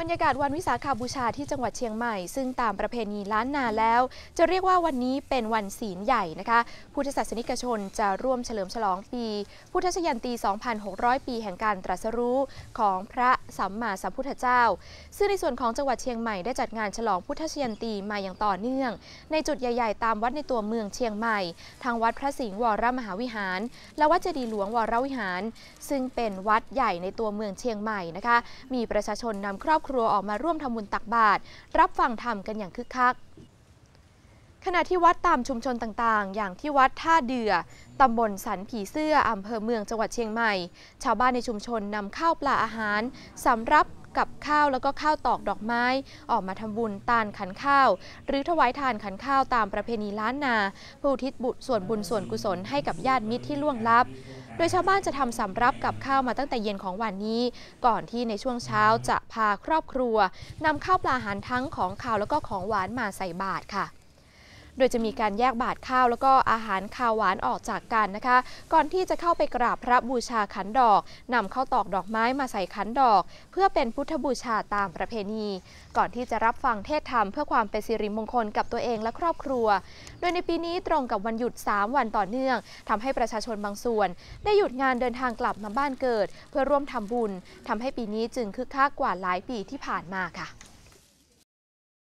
บรรยากาศวันวิสาขาบูชาที่จังหวัดเชียงใหม่ ซึ่งตามประเพณีล้านนาแล้ว จะเรียกว่าวันนี้เป็นวันศีลใหญ่นะคะพุทธศาสนิกชนจะร่วมเฉลิมฉลองปีพุทธชยันตี 2600 ปีแห่งการตรัสรู้ของพระัมมาสัมพุทธเจ้า ซึ่งในส่วนของจังหวัดเชียงใหม่ได้จัดงานฉลองพุทธชยันตีมาอย่างต่อเนื่อง ในจุดใหญ่ ๆ ตามวัดในตัวเมืองเชียงใหม่ทางวัดพระสิงห์วรมหาวิหาร และวัดเจดีหลวงวรวิหาร ซึ่งเป็นวัดใหญ่ในตัวเมืองเชียงใหม่นะคะมีประชาชนนำครอบครัวออกมาร่วมทำบุญตักบาตรรับฟังธรรมกันอย่างคึกคักขณะที่วัดตามชุมชนต่างๆ อย่างที่วัดท่าเดือตำบลสันผีเสื้อ อำเภอเมืองจังหวัดเชียงใหม่ ชาวบ้านในชุมชนนำข้าวปลาอาหารสำรับกับข้าวแล้วก็ข้าวตอกดอกไม้ ออกมาทำบุญตานขันข้าว หรือถวายทานขันข้าวตามประเพณีล้านนาเพื่อทิศบุตรส่วนบุญส่วนกุศลให้กับญาติมิตรที่ล่วงลับ โดยชาวบ้านจะทำสำรับกับข้าวมาตั้งแต่เย็นของวันนี้ ก่อนที่ในช่วงเช้าจะพาครอบครัวนำข้าวปลาอาหารทั้งของข้าวแล้วก็ของหวานมาใส่บาตรค่ะโดย จะมีการแยกบาตรข้าวแล้วก็อาหารข้าวหวานออกจากกันนะคะ ก่อนที่จะเข้าไปกราบพระบูชาขันดอกนำเข้าตอกดอกไม้มาใส่ขันดอก เพื่อเป็นพุทธบูชาตามประเพณี ก่อนที่จะรับฟังเทศธรรมเพื่อความเป็นสิริมงคลกับตัวเองและครอบครัว โดยในปีนี้ตรงกับวันหยุด 3 วันต่อเนื่อง ทำให้ประชาชนบางส่วน ได้หยุดงานเดินทางกลับมาบ้านเกิด เพื่อร่วมทำบุญ ทำให้ปีนี้จึงคึกคักกว่าหลายปีที่ผ่านมาค่ะ